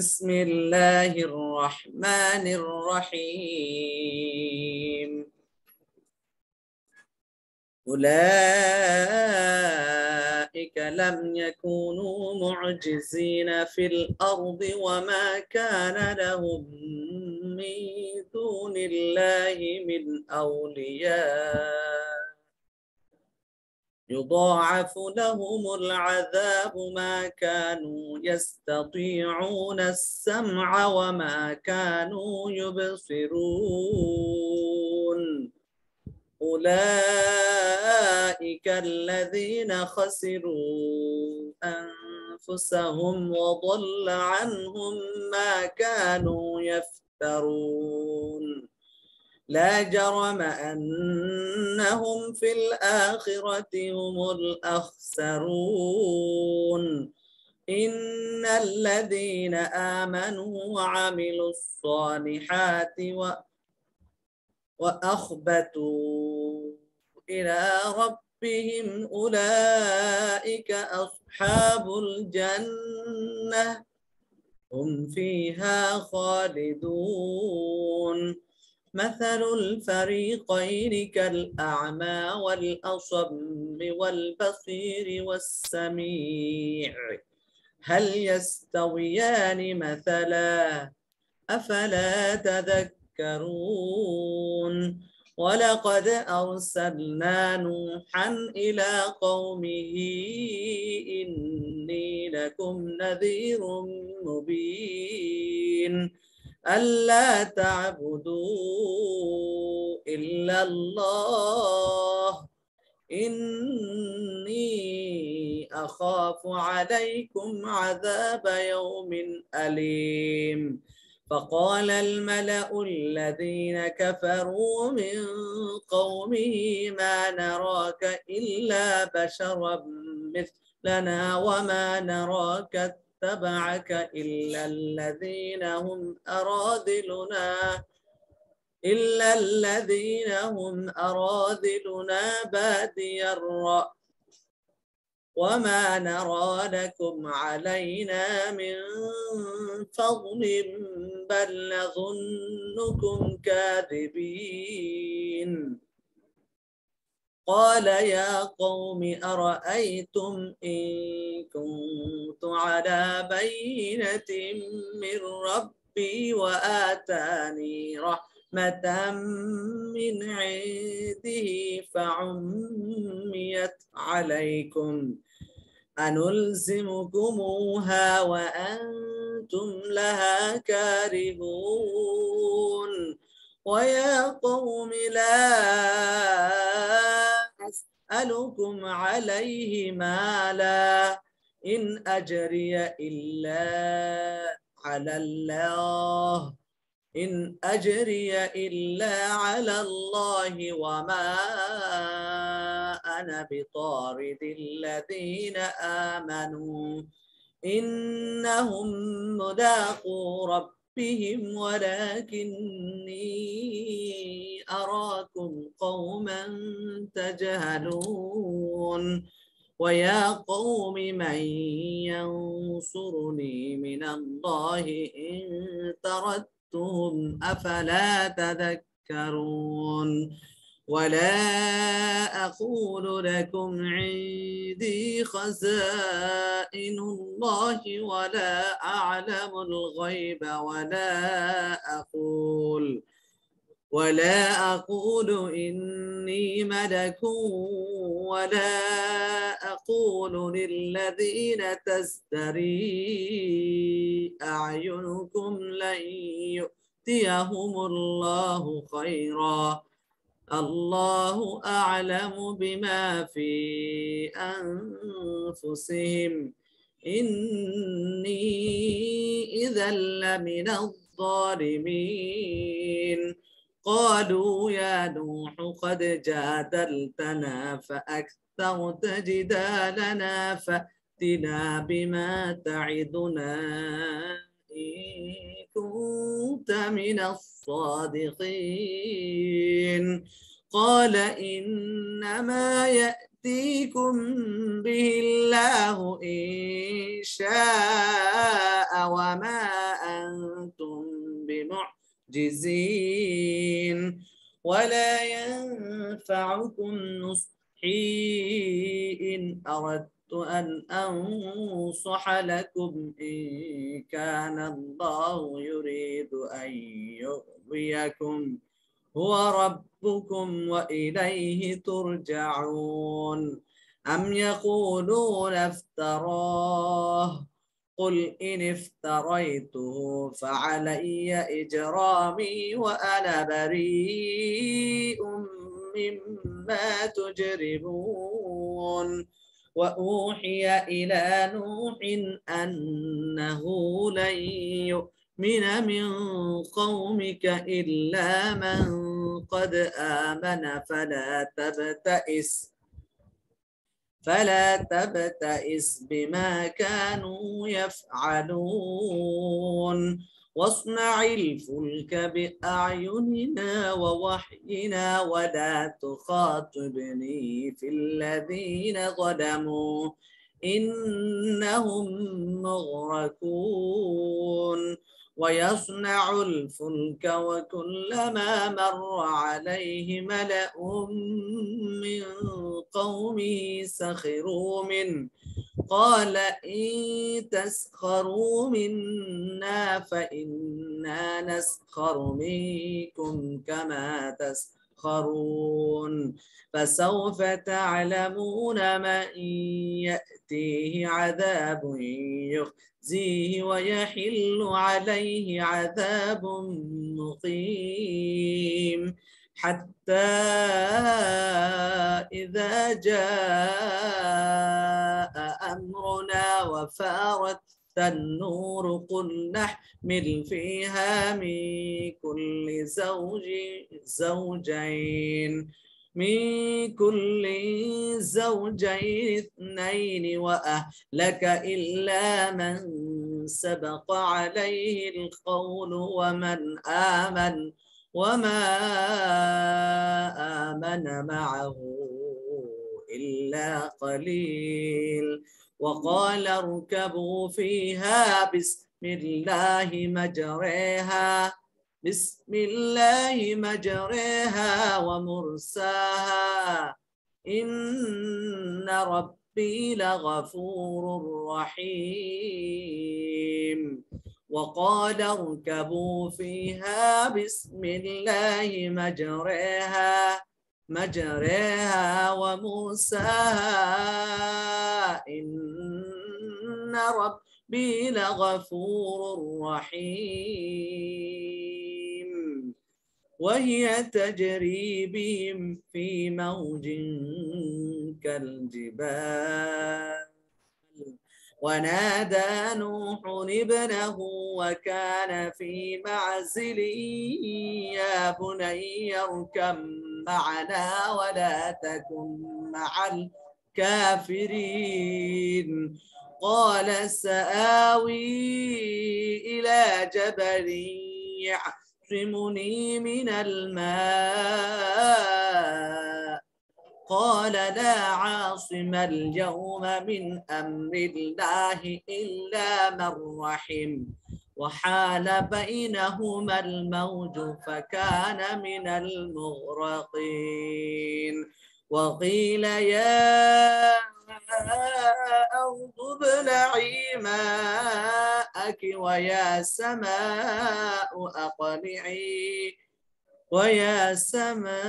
بسم الله الرحمن الرحيم أولئك لم يكونوا معجزين في الأرض وما كان لهم من دون الله من أولياء يضاعف لهم العذاب ما كانوا يستطيعون السمع وما كانوا يبصرون أولئك الذين خسروا أنفسهم وضل عنهم ما كانوا يفترون لا جرم أنهم في الآخرة هم الأخسرون إن الذين آمنوا وعملوا الصالحات و... وأخبتوا إلى ربهم أولئك أصحاب الجنة هم فيها خالدون مثل الفريقين كالأعمى والأصم والبصير والسميع هل يستويان مثلا أفلا تذكرون ولقد أرسلنا نوحا إلى قومه إني لكم نذير مبين ألا تعبدوا إلا الله إني أخاف عليكم عذاب يوم أليم فقال الملأ الذين كفروا من قومه ما نراك إلا بشرا مثلنا وما نراك اتبعك إلا الذين هم أراذلنا إلا الذين هم أراذلنا بادي الرأي وما نرى لكم علينا من فضل بل نظنكم كاذبين قال يا قوم أرأيتم إن كنت على بينة من ربي وآتاني رحمة من عنده فعميت عليكم أنلزمكموها وأنتم لها كارهون ويا قوم لا أسألكم عليه مالا إن أجري إلا على الله إن أجري إلا على الله وما أنا بطارد الذين آمنوا إنهم ملاقو ربهم ربهم ولكني أراكم قوما تجهلون ويا قوم من ينصرني من الله إن تردتهم أفلا تذكرون ولا أقول لكم عندي خزائن الله ولا أعلم الغيب ولا أقول ولا أقول إني ملك ولا أقول للذين تزدري أعينكم لن يؤتيهم الله خيراً الله أعلم بما في أنفسهم إني إذا لمن الظالمين قالوا يا نوح قد جادلتنا فأكثرت جدالنا فأتنا بما تعدنا إن كنت من الصادقين قال إنما يأتيكم به الله إن شاء وما أنتم بمعجزين ولا ينفعكم نصر إن أردت أن أنصح لكم إن كان الله يريد أن يؤذيكم هو ربكم وإليه ترجعون أم يقولون افتراه قل إن افتريته فعلي إجرامي وأنا بريء مما تجرمون وأوحي إلى نوح أنه لن يؤمن من قومك إلا من قد آمن فلا تبتئس فلا تبتئس بما كانوا يفعلون واصنع الفلك بأعيننا ووحينا ولا تخاطبني في الذين ظلموا إنهم مغرقون ويصنع الفلك وكلما مر عليه ملأ من قومه سخروا منه قال إن تسخروا منا فإنا نسخر منكم كما تسخرون فسوف تعلمون من يأتيه عذاب يخزيه ويحل عليه عذاب مقيم حتى إذا جاء أمرنا وفارت النور قل نحمل فيها من كل زوج زوجين من كل زوجين اثنين وأهلك إلا من سبق عليه القول ومن آمن وما آمن معه إلا قليل وقال اركبوا فيها بسم الله مجريها بسم الله مجريها ومرساها إن ربي لغفور رحيم وقال اركبوا فيها بسم الله مجريها مجريها وموسى إن ربي لغفور رحيم وهي تجري بهم في موج كالجبال ونادى نوح ابنه وكان في معزل يا بني اركب معنا ولا تكن مع الكافرين قال سآوي إلى جبل يعصمني من الماء قال لا عاصم اليوم من أمر الله إلا من رحم وحال بينهما الموج فكان من المغرقين وقيل يا أرض ابلعي ماءك ويا سماء أقلعي ويا سماء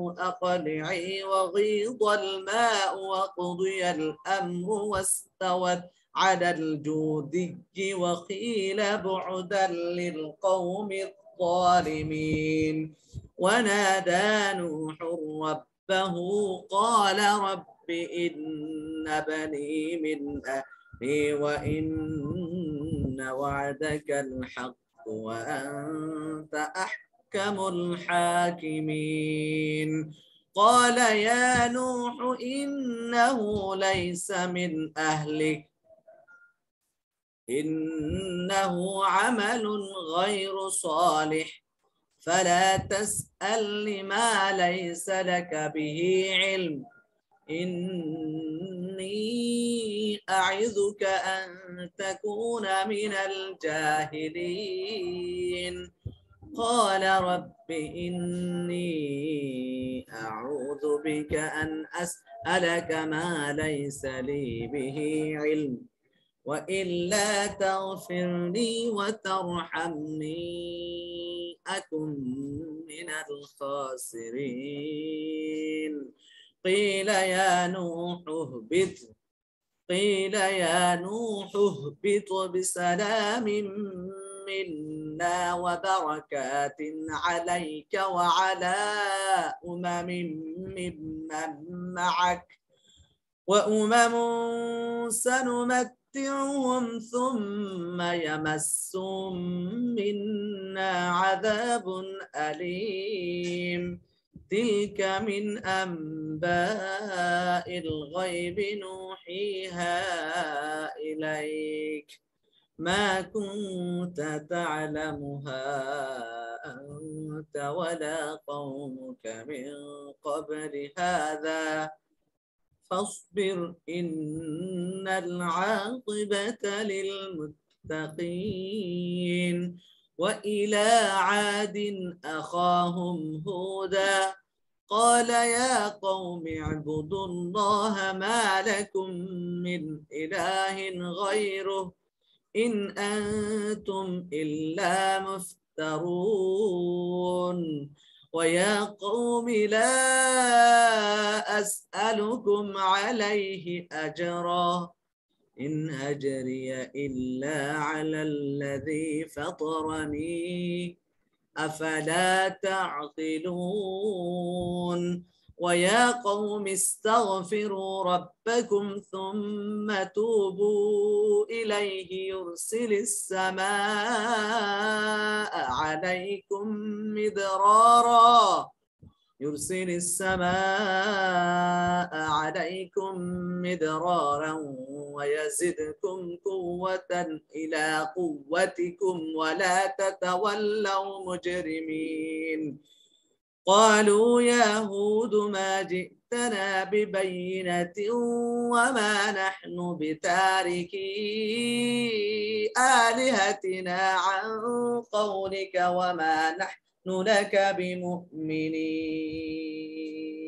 أقلعي وغيض الماء وقضي الأمر واستوت على الجودي وقيل بعدا للقوم الظالمين ونادى نوح ربه قال رب إن بني من أهلي وإن وعدك الحق وأنت أحب أحكم الحاكمين قال يا نوح إنه ليس من أهلك إنه عمل غير صالح فلا تسأل لما ليس لك به علم إني أعذك أن تكون من الجاهلين قال رب إني أعوذ بك أن أسألك ما ليس لي به علم وإلا تغفر لي وترحمني أكن من الخاسرين قيل يا نوح اهبط قيل يا نوح اهبط بسلام منا وبركات عليك وعلى أمم ممن معك وأمم سنمتعهم ثم يمسهم منا عذاب أليم تلك من أنباء الغيب نوحيها إليك ما كنت تعلمها أنت ولا قومك من قبل هذا فاصبر إن العاقبة للمتقين وإلى عاد أخاهم هودا قال يا قوم اعبدوا الله ما لكم من إله غيره إن أنتم إلا مفترون ويا قوم لا أسألكم عليه أجرا إن أجري إلا على الذي فطرني أفلا تعقلون ويا قوم استغفروا ربكم ثم توبوا إليه يرسل السماء عليكم مدرارا يرسل السماء عليكم مدرارا ويزدكم قوة إلى قوتكم ولا تتولوا مجرمين قالوا يا هود ما جئتنا ببينة وما نحن بتاركي آلهتنا عن قولك وما نحن لك بمؤمنين